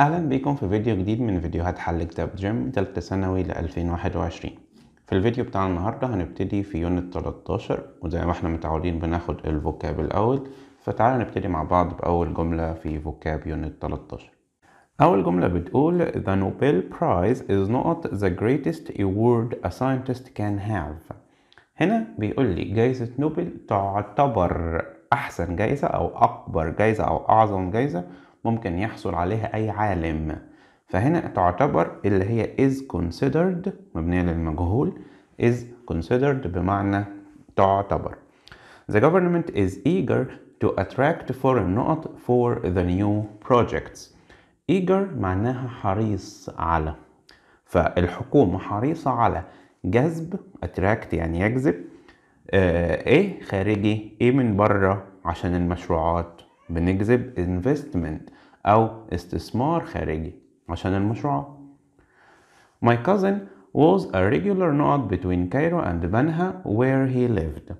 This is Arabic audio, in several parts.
اهلا بيكم في فيديو جديد من فيديوهات حل كتاب جيم تالتة ثانوي ل 2021 في الفيديو بتاع النهاردة هنبتدي في يونت 13 وزي ما احنا متعودين بناخد الفوكاب الاول فتعالى نبتدي مع بعض باول جملة في فوكاب يونت 13 أول جملة بتقول The Nobel Prize is not the greatest award a scientist can have هنا بيقول لي جايزة نوبل تعتبر أحسن جايزة أو أكبر جايزة أو أعظم جايزة ممكن يحصل عليها أي عالم فهنا تعتبر اللي هي is considered مبنية للمجهول is considered بمعنى تعتبر The government is eager to attract foreign نقط for the new projects eager معناها حريص على فالحكومة حريصة على جذب attract يعني يجذب آه ايه خارجي ايه من بره عشان المشروعات بنجذب investment أو استثمار خارجي عشان المشروعات. My cousin was a regular node between Cairo and Banha where he lived.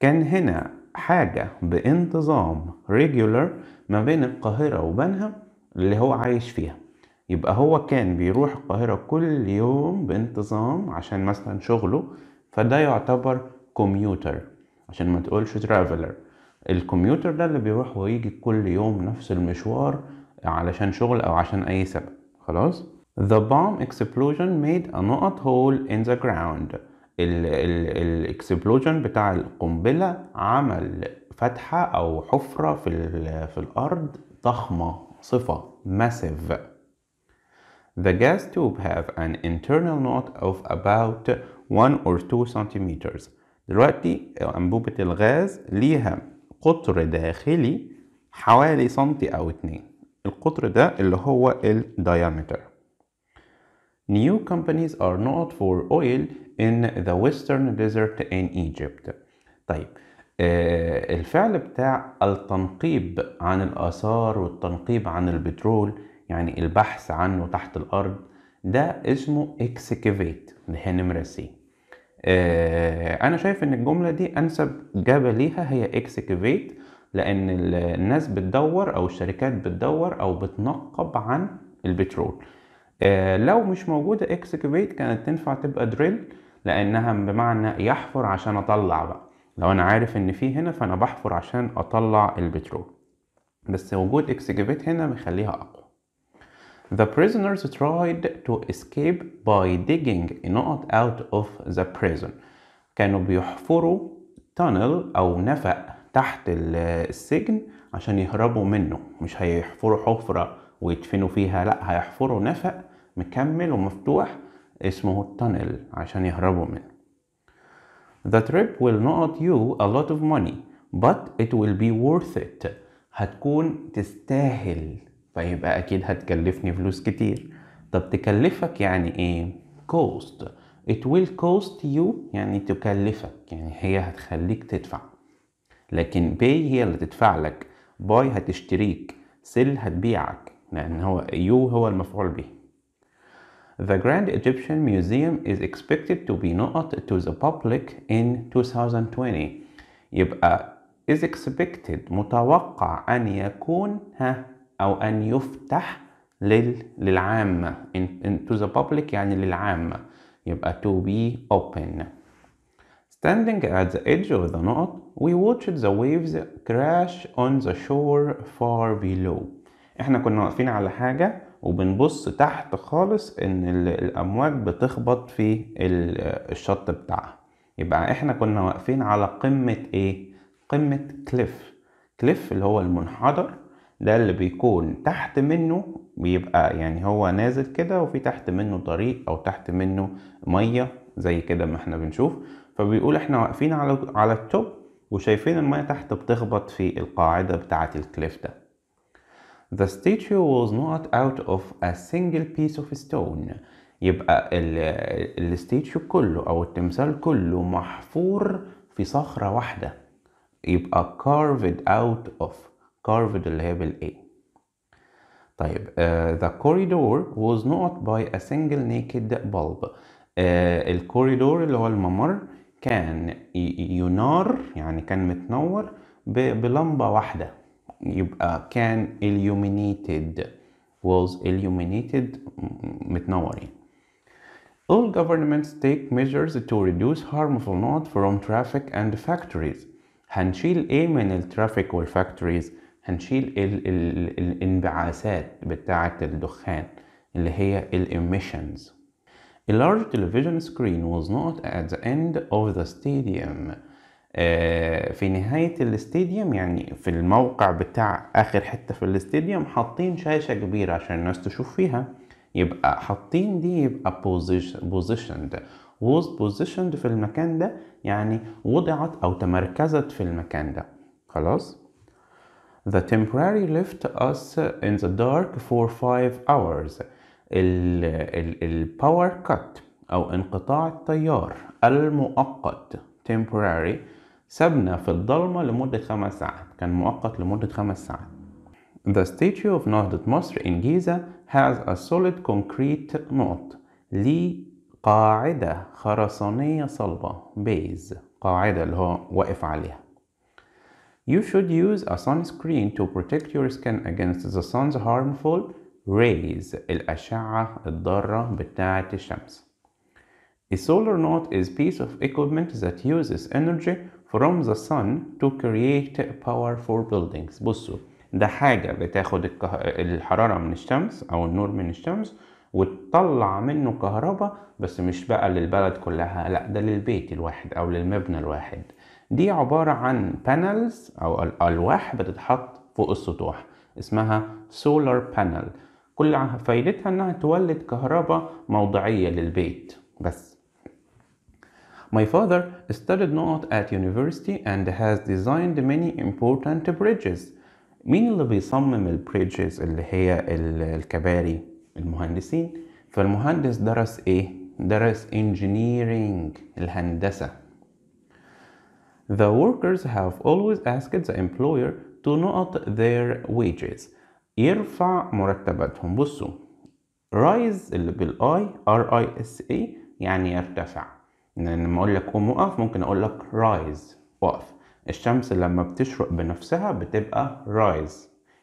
كان هنا حاجة بانتظام regular ما بين القاهرة وبنها اللي هو عايش فيها يبقى هو كان بيروح القاهرة كل يوم بانتظام عشان مثلا شغله فده يعتبر commuter عشان ما تقولش ترافلر الكمبيوتر ده اللي بيروح ويجي كل يوم نفس المشوار علشان شغل أو عشان أي سبب خلاص The bomb explosion made a knot hole in the ground الاكسبلوجن بتاع القنبلة عمل فتحة أو حفرة في, في الأرض ضخمة صفة massive The gas tube have an internal knot of about 1 or 2 centimeters دلوقتي أنبوبة الغاز ليها قطر داخلي حوالي سنتي أو اتنين القطر ده اللي هو الديامتر New companies are not for oil in the western desert in Egypt طيب آه، الفعل بتاع التنقيب عن الآثار والتنقيب عن البترول يعني البحث عنه تحت الأرض ده اسمه excavate ده نمرة سي آه، انا شايف ان الجمله دي انسب اجابه ليها هي اكسكيفيت لان الناس بتدور او الشركات بتدور او بتنقب عن البترول آه، لو مش موجوده اكسكيفيت كانت تنفع تبقى دريل لانها بمعنى يحفر عشان اطلع بقى لو انا عارف ان في هنا فانا بحفر عشان اطلع البترول بس وجود اكسكيفيت هنا مخليها اقوى The prisoners tried to escape by digging not out of the prison كانوا بيحفروا tunnel أو نفق تحت السجن عشان يهربوا منه مش هيحفروا حفرة ويدفنوا فيها لا هيحفروا نفق مكمل ومفتوح اسمه التانل عشان يهربوا منه The trip will not you a lot of money but it will be worth it هتكون تستاهل فيبقى اكيد هتكلفني فلوس كتير طب تكلفك يعني ايه cost it will cost you يعني تكلفك يعني هي هتخليك تدفع لكن pay هي اللي تدفع لك باي هتشتريك سيل هتبيعك لان هو يو هو المفعول به The Grand Egyptian Museum is expected to be not to the public in 2020 يبقى is expected متوقع أن يكون ها أو أن يفتح لل... للعامة in... into the public يعني للعامة يبقى to be open Standing at the edge of the knot, we watched the waves crash on the shore far below. احنا كنا واقفين على حاجة وبنبص تحت خالص ان الامواج بتخبط في الشط بتاعها. يبقى احنا كنا واقفين على قمة ايه؟ قمة كليف. كليف اللي هو المنحدر ده اللي بيكون تحت منه بيبقى يعني هو نازل كده وفي تحت منه طريق او تحت منه ميه زي كده ما احنا بنشوف فبيقول احنا واقفين على على التوب وشايفين الميه تحت بتخبط في القاعده بتاعه الكليف ده The statue was not out of a single piece of stone يبقى الستيتشو كله او التمثال كله محفور في صخره واحده يبقى carved out of curved level A طيب uh, the corridor was not by a single naked bulb uh, الكوريدور اللي هو الممر كان ينار يعني كان متنور بلمبة واحدة يبقى كان illuminated was illuminated متنور All governments take measures to reduce harmful noise from traffic and factories. هنشيل ايه من الترافيك والفاكتوريز؟ هنشيل الـ الـ الانبعاثات بتاعة الدخان اللي هي الاميشنز A large television screen was not at the end of the stadium آه في نهاية الاستاديوم يعني في الموقع بتاع آخر حتة في الاستاديوم حاطين شاشة كبيرة عشان الناس تشوف فيها يبقى حاطين دي يبقى positioned was positioned في المكان ده يعني وضعت أو تمركزت في المكان ده خلاص The temporary left us in the dark for five hours. ال power cut أو انقطاع التيار المؤقت temporary سابنا في الضلمة لمدة خمس ساعات كان مؤقت لمدة خمس ساعات The statue of نهضة مصر in Giza has a solid concrete knot. لي قاعدة خرسانية صلبة base قاعدة اللي هو واقف عليها You should use a sunscreen to protect your skin against the sun's harmful rays الأشعة الضارة بتاعة الشمس. A solar knot is piece of equipment that uses energy from the sun to create power for buildings. بصوا ده حاجة بتاخد الحرارة من الشمس أو النور من الشمس وتطلع منه كهرباء بس مش بقى للبلد كلها لا ده للبيت الواحد أو للمبنى الواحد. دي عبارة عن بانلز أو ألواح بتتحط فوق السطوح اسمها سولار بانل كل فايدتها إنها تولد كهرباء موضعية للبيت بس My father studied not at university and has designed many important bridges مين اللي بيصمم البريدجز اللي هي الكباري المهندسين فالمهندس درس ايه درس engineering الهندسه The workers have always asked the employer to not their wages يرفع مرتباتهم بصوا rise اللي بالاي r i s e يعني يرتفع لما اقول لك قوم وقف ممكن اقول لك rise وقف الشمس لما بتشرق بنفسها بتبقى rise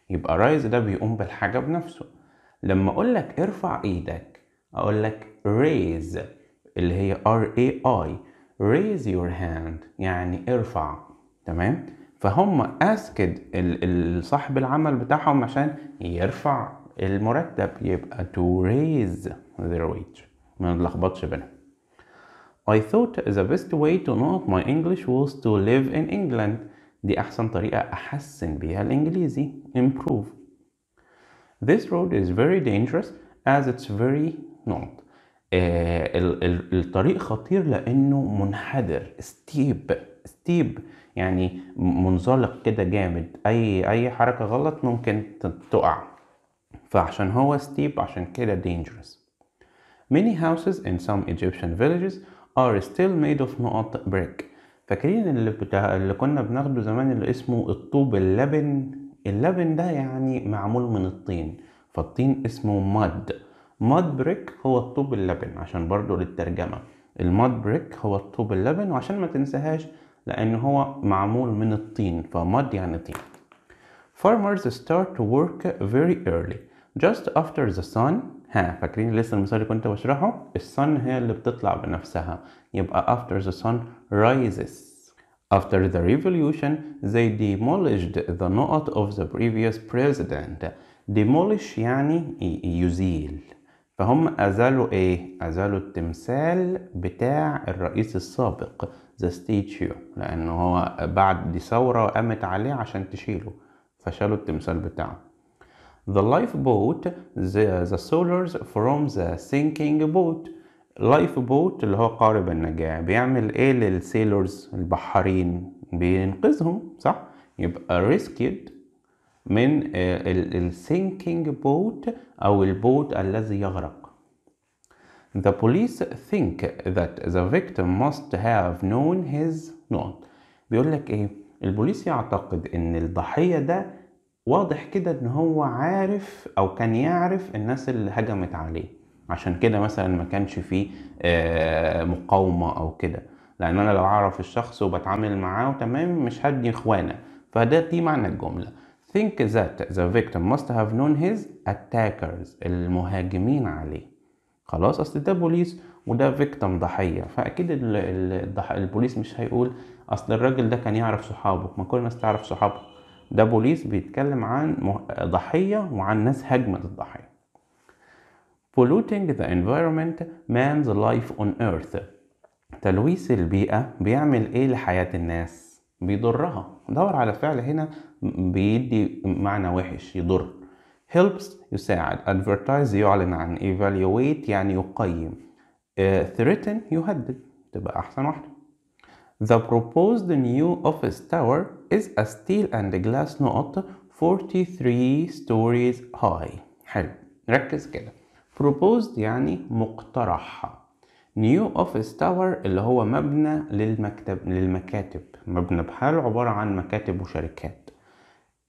يبقى rise ده بيقوم بالحاجة بنفسه لما اقول لك ارفع ايدك اقول لك raise اللي هي r a i raise your hand يعني ارفع تمام فهم اسكد صاحب العمل بتاعهم عشان يرفع المرتب يبقى to raise their wage ما نتلخبطش بينهم I thought the best way to know my English was to live in England دي أحسن طريقة أحسن بيها الإنجليزي improve This road is very dangerous as it's very not آه، الطريق خطير لانه منحدر ستيب ستيب يعني منزلق كده جامد اي اي حركه غلط ممكن تقع فعشان هو ستيب عشان كده dangerous many houses in some Egyptian villages are still made of نقط brick فاكرين اللي بتا... اللي كنا بناخده زمان اللي اسمه الطوب اللبن اللبن ده يعني معمول من الطين فالطين اسمه مد ماد بريك هو الطوب اللبن عشان برضو للترجمة الماد بريك هو الطوب اللبن وعشان ما تنساهاش لأن هو معمول من الطين فماد يعني طين Farmers start to work very early just after the sun ها فاكرين لسه المثال اللي كنت بشرحه السن هي اللي بتطلع بنفسها يبقى after the sun rises After the revolution, they demolished the نقط of the previous president. Demolish يعني يزيل. فهم أزالوا إيه؟ أزالوا التمثال بتاع الرئيس السابق ذا ستيتشيو لأنه هو بعد دي ثورة قامت عليه عشان تشيله فشالوا التمثال بتاعه The lifeboat the, the sailors from the sinking boat Life boat اللي هو قارب النجاة بيعمل ايه للسيلورز البحارين بينقذهم صح يبقى rescued من آه، السينكينج بوت أو البوت الذي يغرق. The police think that the victim must have known his not. بيقول لك إيه؟ البوليس يعتقد إن الضحية ده واضح كده إن هو عارف أو كان يعرف الناس اللي هجمت عليه. عشان كده مثلا ما كانش فيه آه، مقاومة أو كده. لأن أنا لو أعرف الشخص وبتعامل معاه تمام مش هدي إخوانه. فده دي معنى الجملة think that the victim must have known his attackers المهاجمين عليه خلاص اصل ده بوليس وده فيكتم ضحيه فاكيد الضح... البوليس مش هيقول اصل الراجل ده كان يعرف صحابه ما كل الناس تعرف صحابه ده بوليس بيتكلم عن ضحيه وعن ناس هاجمت الضحيه polluting the environment man's life on earth تلويث البيئه بيعمل ايه لحياه الناس بيضرها دور على فعل هنا بيدي معنى وحش يضر helps يساعد advertise يعلن عن evaluate يعني يقيم uh, threaten يهدد تبقى أحسن واحدة The proposed new office tower is a steel and glass not 43 stories high حلو ركز كده proposed يعني مقترح نيو اوفيس تاور اللي هو مبنى للمكتب للمكاتب مبنى بحاله عبارة عن مكاتب وشركات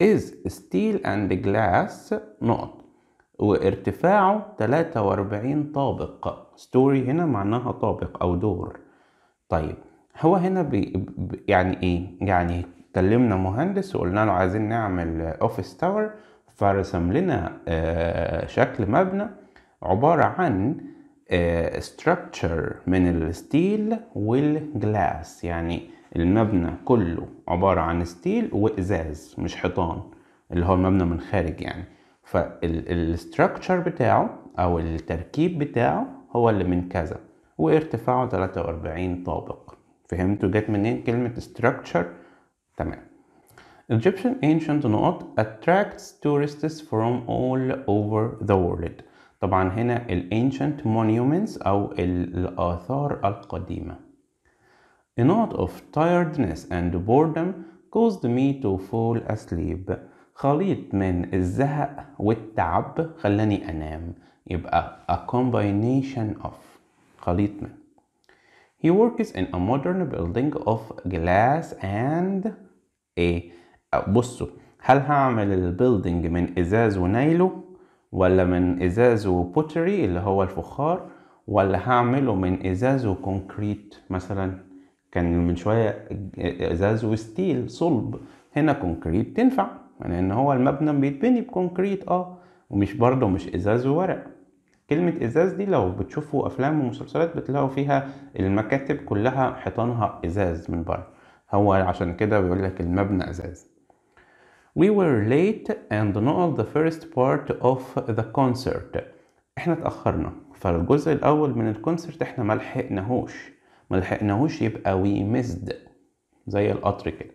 is steel and glass نقط وارتفاعه 43 طابق ستوري هنا معناها طابق او دور طيب هو هنا بي يعني ايه يعني كلمنا مهندس وقلنا له عايزين نعمل اوفيس تاور فرسم لنا آه، شكل مبنى عبارة عن آه، structure من الستيل والجلاس يعني المبنى كله عبارة عن ستيل وإزاز مش حيطان اللي هو المبنى من خارج يعني فالستركتشر بتاعه أو التركيب بتاعه هو اللي من كذا وارتفاعه 43 طابق فهمتوا جت منين كلمة structure تمام Egyptian ancient نقط attracts tourists from all over the world طبعا هنا الانشنت monuments او الآثار القديمة A night of tiredness and boredom caused me to fall asleep خليط من الزهق والتعب خلاني أنام يبقى a combination of خليط من He works in a modern building of glass and a بصوا هل هعمل البيلدينج من إزاز ونايلو ولا من ازاز وبوتري اللي هو الفخار ولا هعمله من ازاز وكونكريت مثلا كان من شويه ازاز وستيل صلب هنا كونكريت تنفع لان يعني هو المبنى بيتبني بكونكريت اه ومش برضه مش ازاز وورق كلمة إزاز دي لو بتشوفوا أفلام ومسلسلات بتلاقوا فيها المكاتب كلها حيطانها إزاز من بره هو عشان كده بيقول لك المبنى إزاز We were late and not the first part of the concert احنا اتأخرنا فالجزء الأول من الكونسرت احنا ملحقناهوش ملحقناهوش يبقى we missed زي القطر كده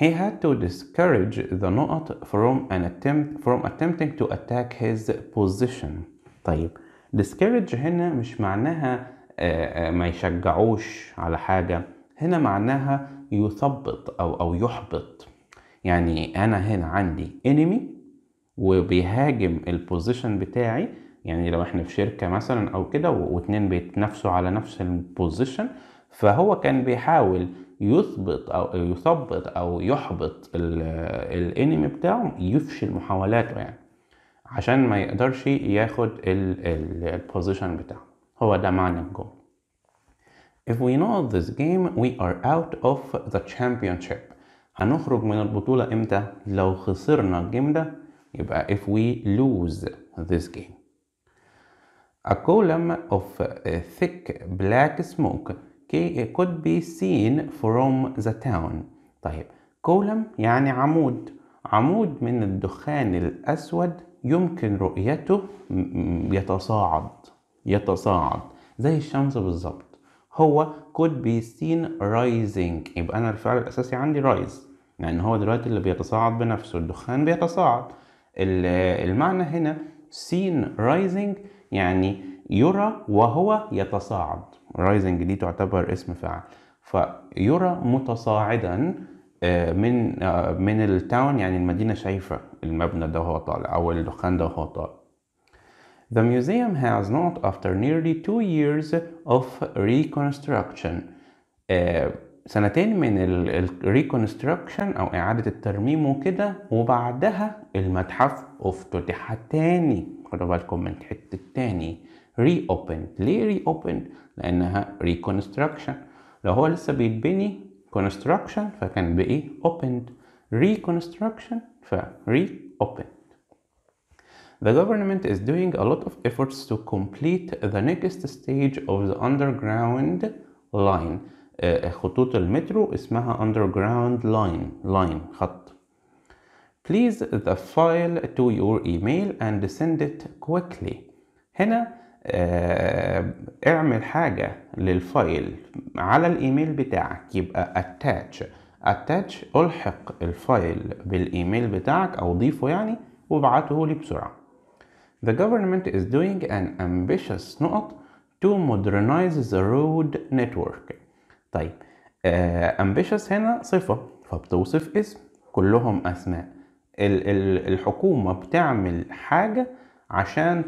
He had to discourage the not from an attempt from attempting to attack his position. طيب discourage هنا مش معناها ما يشجعوش على حاجة هنا معناها يثبط أو أو يحبط يعني انا هنا عندي انمي وبيهاجم البوزيشن بتاعي يعني لو احنا في شركه مثلا او كده واتنين بيتنافسوا على نفس البوزيشن فهو كان بيحاول يثبط او يثبط او يحبط الانمي بتاعه يفشل محاولاته يعني عشان ما يقدرش ياخد البوزيشن بتاعه هو ده معنى الجول If we know this game we are out of the championship هنخرج من البطولة امتى؟ لو خسرنا الجيم ده يبقى if we lose this game A column of thick black smoke could be seen from the town طيب column يعني عمود عمود من الدخان الأسود يمكن رؤيته يتصاعد يتصاعد زي الشمس بالظبط هو could be seen rising يبقى أنا الفعل الأساسي عندي rise لأن هو دلوقتي اللي بيتصاعد بنفسه الدخان بيتصاعد المعنى هنا seen rising يعني يرى وهو يتصاعد rising دي تعتبر اسم فاعل فيرى متصاعدا آه، من آه، من التاون يعني المدينه شايفه المبنى ده وهو طالع او الدخان ده وهو طالع The museum has not after nearly two years of reconstruction آه، سنتين من الريكونستراكشن او اعاده الترميم وكده وبعدها المتحف افتتح تاني خدوا بالكم من حته تاني ري اوبن ليه ري اوبن لانها ريكونستراكشن لو هو لسه بيتبني construction فكان بايه اوبن ريكونستراكشن ف اوبن The government is doing a lot of efforts to complete the next stage of the underground line. خطوط المترو اسمها underground line line خط please the file to your email and send it quickly هنا اعمل حاجة للفايل على الايميل بتاعك يبقى attach attach الحق الفايل بالايميل بتاعك او ضيفه يعني وابعته لي بسرعة The government is doing an ambitious نقط to modernize the road network طيب امبيشس آه، هنا صفه فبتوصف اسم كلهم اسماء الحكومه بتعمل حاجه عشان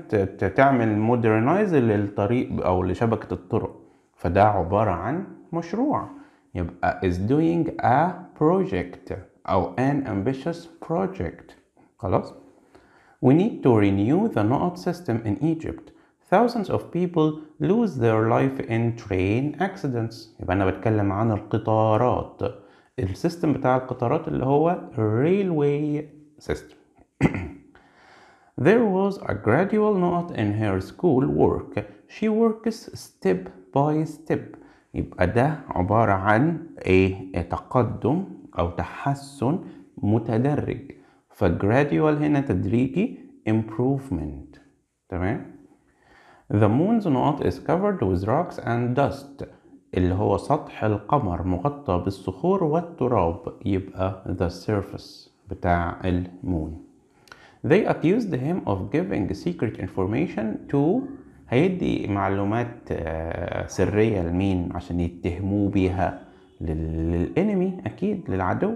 تعمل مودرنايز للطريق او لشبكه الطرق فده عباره عن مشروع يبقى is doing a project أو an ambitious project خلاص we need to renew the نقط system in Egypt thousands of people lose their life in train accidents يبقى أنا بتكلم عن القطارات السيستم بتاع القطارات اللي هو railway system There was a gradual knot in her school work. She works step by step. يبقى ده عبارة عن ايه تقدم أو تحسن متدرج فgradual هنا تدريجي improvement تمام The moon's north is covered with rocks and dust اللي هو سطح القمر مغطى بالصخور والتراب يبقى the surface بتاع المون They accused him of giving secret information to هيدي معلومات سرية لمين عشان يتهموه بيها للانمي أكيد للعدو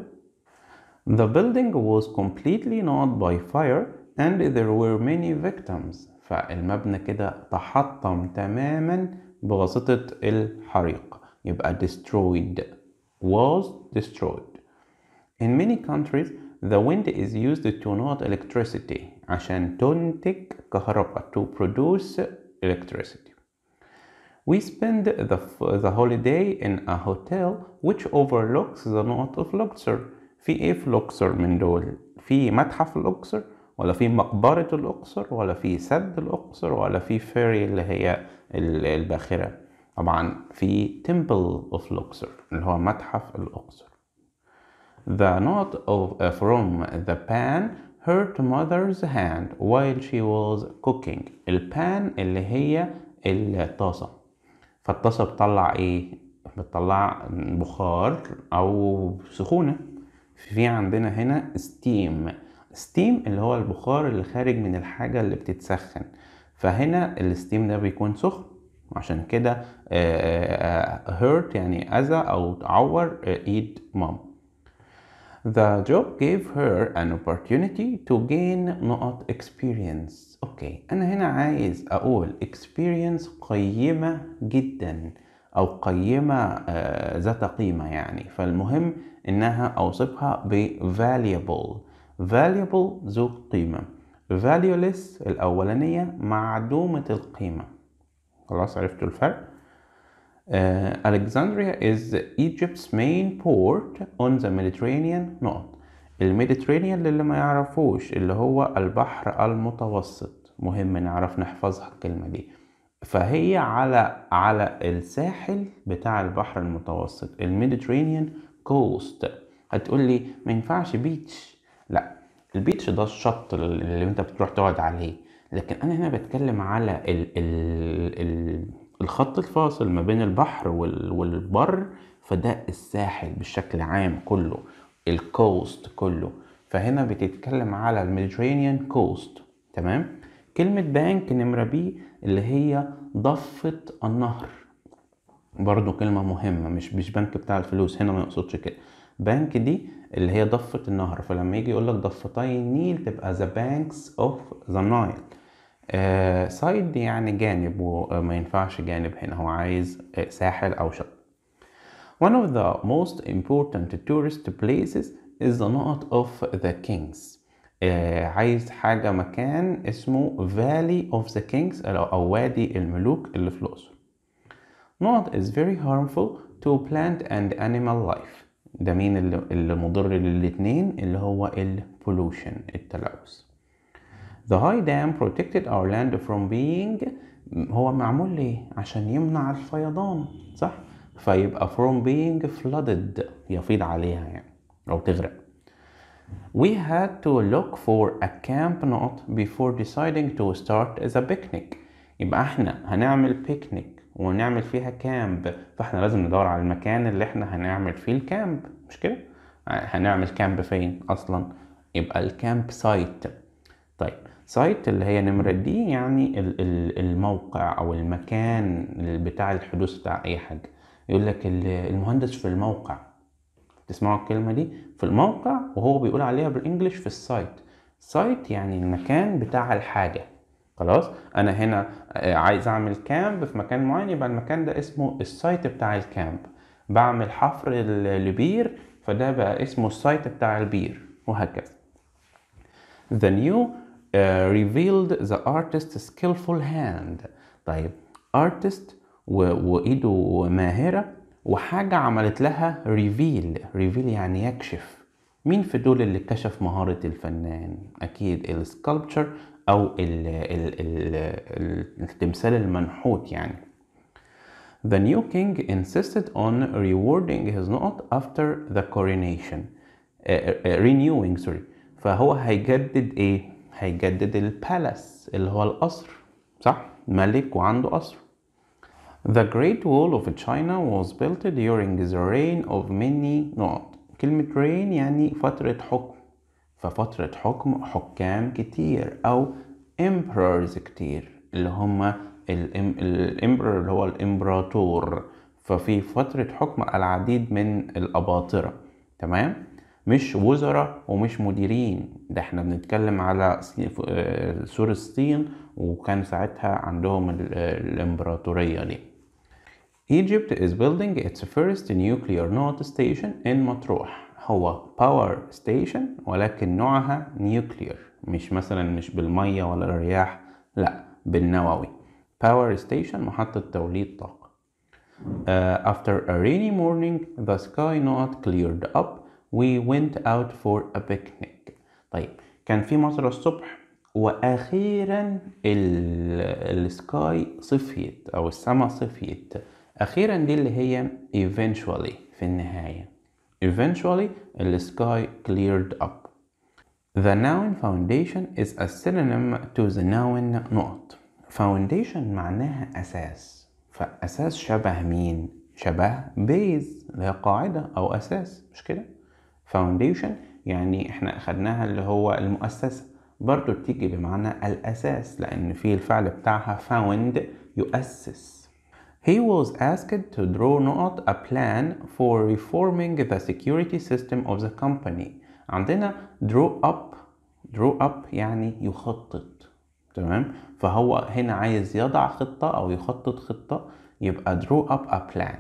The building was completely gnawed by fire and there were many victims فالمبنى كده تحطم تماما بواسطة الحريق يبقى destroyed was destroyed in many countries the wind is used to not electricity عشان تنتج كهرباء to produce electricity We spend the, the holiday in a hotel which overlooks the north of Luxor في ايه في لوكسر من دول في متحف لوكسر ولا في مقبرة الأقصر ولا في سد الأقصر ولا في فيري اللي هي الباخرة طبعا في تمبل اوف الأقصر اللي هو متحف الأقصر The knot of, uh, from the pan hurt mother's hand while she was cooking البان اللي هي الطاسة فالطاسة بتطلع ايه؟ بتطلع بخار او سخونة في عندنا هنا steam ستيم اللي هو البخار اللي خارج من الحاجة اللي بتتسخن فهنا الستيم ده بيكون سخن عشان كده هيرت آه، آه، يعني أذى أو تعور إيد آه، مام The job gave her an opportunity to gain نقط experience أوكي أنا هنا عايز أقول experience قيمة جدا أو قيمة ذات قيمة يعني فالمهم إنها أوصفها ب valuable valuable ذو قيمة valueless الأولانية معدومة القيمة خلاص عرفتوا الفرق Uh, Alexandria is Egypt's main port on the Mediterranean نقط الميديترينيان للي ما يعرفوش اللي هو البحر المتوسط مهم نعرف نحفظها الكلمة دي فهي على على الساحل بتاع البحر المتوسط الميديترينيان كوست هتقول لي ما ينفعش بيتش لا البيتش ده الشط اللي انت بتروح تقعد عليه لكن انا هنا بتكلم على ال ال ال الخط الفاصل ما بين البحر وال والبر فده الساحل بالشكل عام كله الكوست كله فهنا بتتكلم على الميديترينيان كوست تمام كلمة بانك نمرة بي اللي هي ضفة النهر برضو كلمة مهمة مش مش بنك بتاع الفلوس هنا ما يقصدش كده بانك دي اللي هي ضفة النهر فلما يجي يقولك ضفتي النيل تبقى the banks of the Nile سايد يعني جانب وما ينفعش جانب هنا هو عايز ساحل أو شط One of the most important tourist places is the knot of the kings عايز حاجة مكان اسمه Valley of the Kings أو وادي الملوك اللي في الأقصر. Knot is very harmful to plant and animal life ده مين اللي, مضر للاتنين اللي هو البولوشن التلوث The high dam protected our land from being هو معمول ليه عشان يمنع الفيضان صح فيبقى from being flooded يفيض عليها يعني أو تغرق We had to look for a camp not before deciding to start the picnic يبقى احنا هنعمل picnic ونعمل فيها كامب فاحنا لازم ندور على المكان اللي احنا هنعمل فيه الكامب مش كده آه، هنعمل كامب فين اصلا يبقى الكامب سايت طيب سايت اللي هي نمرة دي يعني الموقع او المكان بتاع الحدوث بتاع اي حاجة يقول لك المهندس في الموقع تسمعوا الكلمة دي في الموقع وهو بيقول عليها بالانجلش في السايت سايت يعني المكان بتاع الحاجة خلاص انا هنا آه، عايز اعمل كامب في مكان معين يبقى المكان ده اسمه السايت بتاع الكامب بعمل حفر لبير فده بقى اسمه السايت بتاع البير وهكذا the new uh, revealed the artist's skillful hand طيب artist و... وايده ماهره وحاجه عملت لها ريفيل ريفيل يعني يكشف مين في دول اللي كشف مهارة الفنان؟ أكيد السكالبتشر او الـ الـ الـ التمثال المنحوت يعني The new king insisted on rewarding his not after the coronation uh, uh, renewing sorry فهو هيجدد ايه هيجدد البالاس اللي هو القصر صح ملك وعنده قصر The Great Wall of China was built during the reign of many not كلمة reign يعني فترة حكم في فترة حكم حكام كتير أو emperors كتير اللي هما الامبرر اللي هو الامبراطور ففي فترة حكم العديد من الأباطرة تمام مش وزراء ومش مديرين ده احنا بنتكلم على آه، سورستين وكان ساعتها عندهم الامبراطورية دي Egypt is building its first nuclear node station in مطروح هو باور ستيشن ولكن نوعها نيوكلير مش مثلا مش بالمية ولا الرياح لا بالنووي باور ستيشن محطة توليد طاقة uh, After a rainy morning the sky not cleared up we went out for a picnic طيب كان في مطر الصبح واخيرا السكاي صفيت او السما صفيت اخيرا دي اللي هي eventually في النهايه Eventually, the sky cleared up. The noun foundation is a synonym to the noun نقط. Foundation معناها أساس. فأساس شبه مين؟ شبه بيز اللي هي قاعدة أو أساس مش كده؟ Foundation يعني احنا أخدناها اللي هو المؤسسة برضو بتيجي بمعنى الأساس لأن في الفعل بتاعها found يؤسس He was asked to draw out a plan for reforming the security system of the company عندنا uh, draw up draw up يعني يخطط تمام فهو هنا عايز يضع خطة أو يخطط خطة يبقى draw up a plan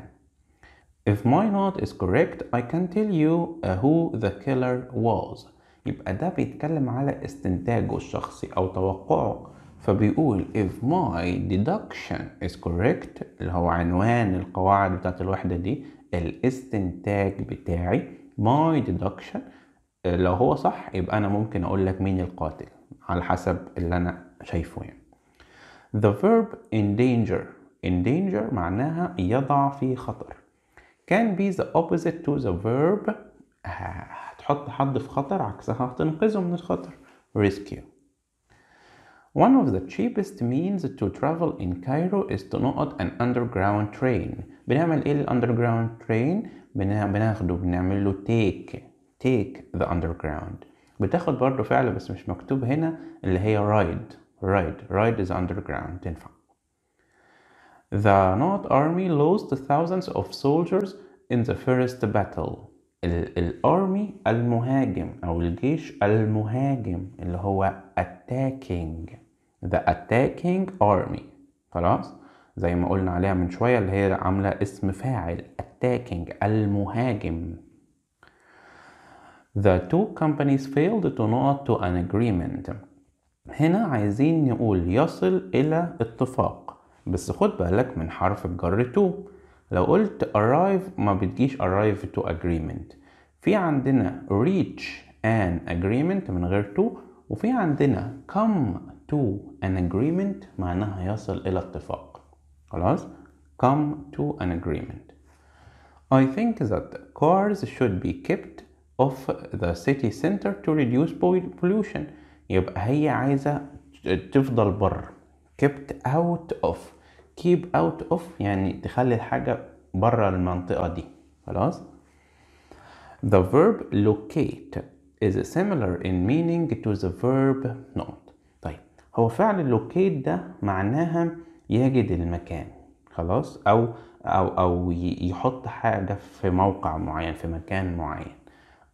If my note is correct I can tell you uh, who the killer was يبقى ده بيتكلم على استنتاجه الشخصي أو توقعه فبيقول if my deduction is correct اللي هو عنوان القواعد بتاعت الوحدة دي الاستنتاج بتاعي my deduction لو هو صح يبقى أنا ممكن أقول لك مين القاتل على حسب اللي أنا شايفه يعني the verb endanger endanger معناها يضع في خطر can be the opposite to the verb هتحط حد في خطر عكسها هتنقذه من الخطر rescue One of the cheapest means to travel in Cairo is to نقعد an underground train بنعمل ايه underground. train؟ بناخده بنعمل له take take the underground بتاخد برضه فعل بس مش مكتوب هنا اللي هي ride ride ride is underground تنفع The North Army lost thousands of soldiers in the first battle. الارمي المهاجم او الجيش المهاجم اللي هو attacking the attacking army خلاص زي ما قلنا عليها من شوية اللي هي عاملة اسم فاعل attacking المهاجم The two companies failed to not to an agreement هنا عايزين نقول يصل إلى اتفاق بس خد بالك من حرف الجر to لو قلت arrive ما بتجيش arrive to agreement في عندنا reach an agreement من غير to وفي عندنا come to an agreement معناها يصل إلى اتفاق خلاص come to an agreement I think that cars should be kept off the city center to reduce pollution يبقى هي عايزة تفضل بره kept out of keep out of يعني تخلي الحاجة برا المنطقة دي خلاص The verb locate is similar in meaning to the verb not هو فعل لوكيت ده معناها يجد المكان خلاص او او او يحط حاجه في موقع معين في مكان معين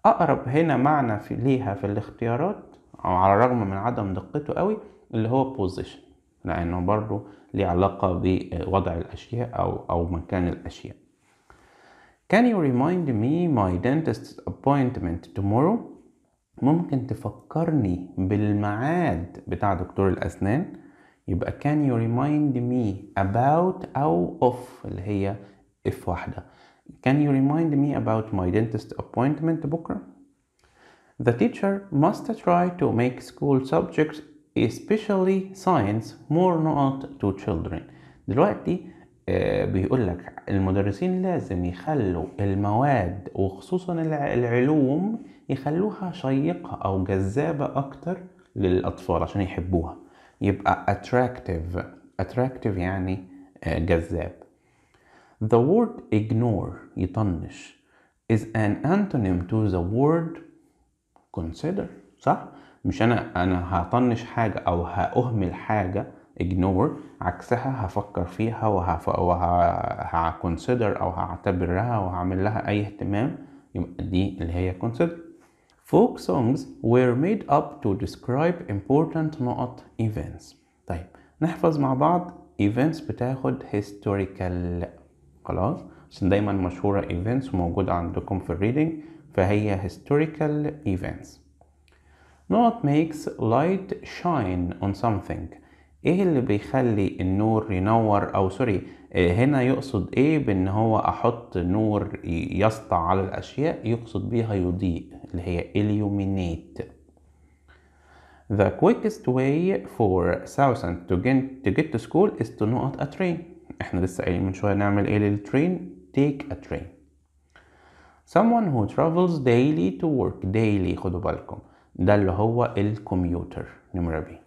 اقرب هنا معنى في ليها في الاختيارات او على الرغم من عدم دقته قوي اللي هو بوزيشن لانه برضو ليه علاقه بوضع الاشياء او او مكان الاشياء Can you remind me my dentist's appointment tomorrow? ممكن تفكرني بالمعاد بتاع دكتور الأسنان يبقى can you remind me about أو of اللي هي if واحدة can you remind me about my dentist appointment بكرة The teacher must try to make school subjects especially science more not to children دلوقتي آه، بيقول لك المدرسين لازم يخلوا المواد وخصوصا العلوم يخلوها شيقة أو جذابة أكتر للأطفال عشان يحبوها يبقى attractive attractive يعني آه، جذاب the word ignore يطنش is an antonym to the word consider صح؟ مش أنا أنا هطنش حاجة أو هأهمل حاجة ignore عكسها هفكر فيها وهكونسيدر او هعتبرها وهعمل لها اي اهتمام يبقى دي اللي هي consider folk songs were made up to describe important نقط events طيب نحفظ مع بعض events بتاخد historical خلاص عشان دايما مشهورة events وموجودة عندكم في الريدنج فهي historical events not makes light shine on something ايه اللي بيخلي النور ينور او سوري آه، هنا يقصد ايه بان هو احط نور يسطع على الاشياء يقصد بيها يضيء اللي هي illuminate The quickest way for Southern to get, to get to school is to not a train احنا لسه قايلين من شويه نعمل ايه للترين take a train someone who travels daily to work daily خدوا بالكم ده اللي هو الكمبيوتر نمرة بيه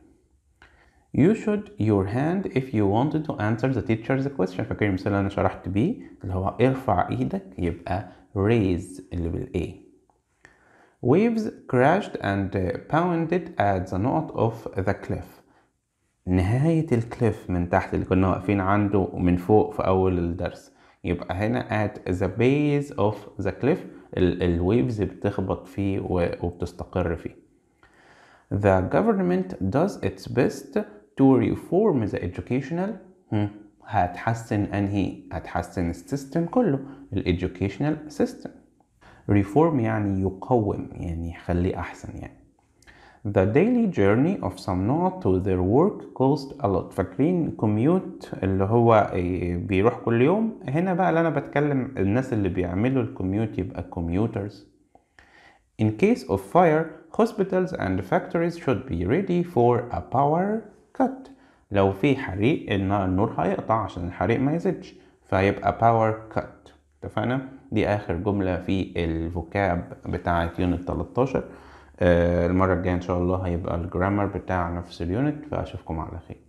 You should your hand if you wanted to answer the teacher's question فاكر المثال اللي انا شرحت بيه اللي هو ارفع ايدك يبقى raise اللي بالاي Waves crashed and pounded at the north of the cliff نهاية الكليف من تحت اللي كنا واقفين عنده من فوق في أول الدرس يبقى هنا at the base of the cliff الويفز بتخبط فيه وبتستقر فيه The government does its best to reform the educational hmm. هتحسن انهي هتحسن السيستم كله الاديوكيشنال سيستم reform يعني يقوم يعني يخليه احسن يعني The daily journey of some not to their work cost a lot فاكرين commute اللي هو بيروح كل يوم هنا بقى اللي انا بتكلم الناس اللي بيعملوا الكوميوت يبقى commuters In case of fire hospitals and factories should be ready for a power كت لو في حريق النور هيقطع عشان الحريق ما يزيدش فيبقى power cut اتفقنا دي اخر جملة في الفوكاب بتاعة يونت 13 المرة الجاية ان شاء الله هيبقى الجرامر بتاع نفس اليونت فاشوفكم على خير